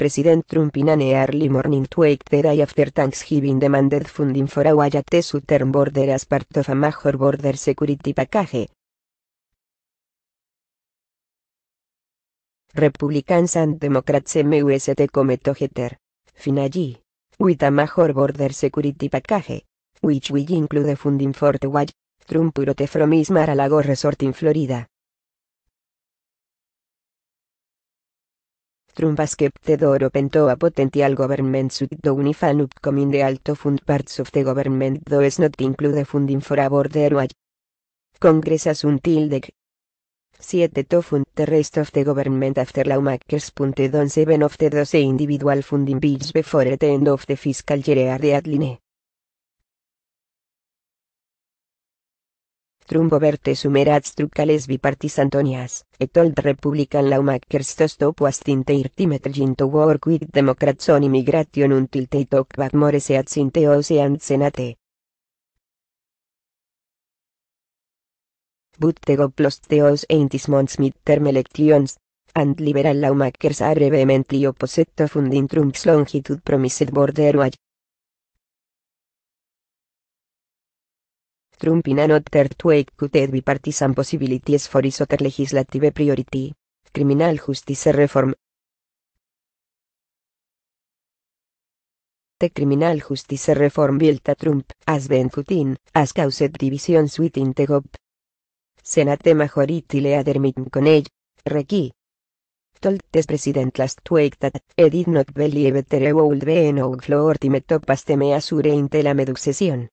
President Trump in an early morning to the day after Thanksgiving demanded funding for a the southern border as part of a major border security package. Republicans and Democrats MUST come together. Finally, with a major border security package, which will include funding for the Wyatt Trump wrote from his Mar-a-Lago resort in Florida. Un kept the door a potential government shutdown do unifan upcoming de alto fund parts of the government do es not include funding for a border wall. Congress un until 7 to fund the rest of the government after lawmakers punted on 7 of the 12 individual funding bills before the end of the fiscal year are deadline. verte sumerat strucales bipartis Antonias, et old republican lawmakers tostopuas tinte irtimetrin to work with democrats on immigration until they talk back more seats ocean senate. But the goplos theos ain't this month's midterm elections, and liberal lawmakers are vehemently opposed to funding Trump's longitude promised border Trump in an to bipartisan possibilities for is other legislative priority, criminal justice reform. The criminal justice reform bill Trump has been kutin, as has caused divisions within the GOP. Senate Majority Leader Mitch McConnell, Requi. Told the president last week that he did not believe there would be no floor time to pass the measure in the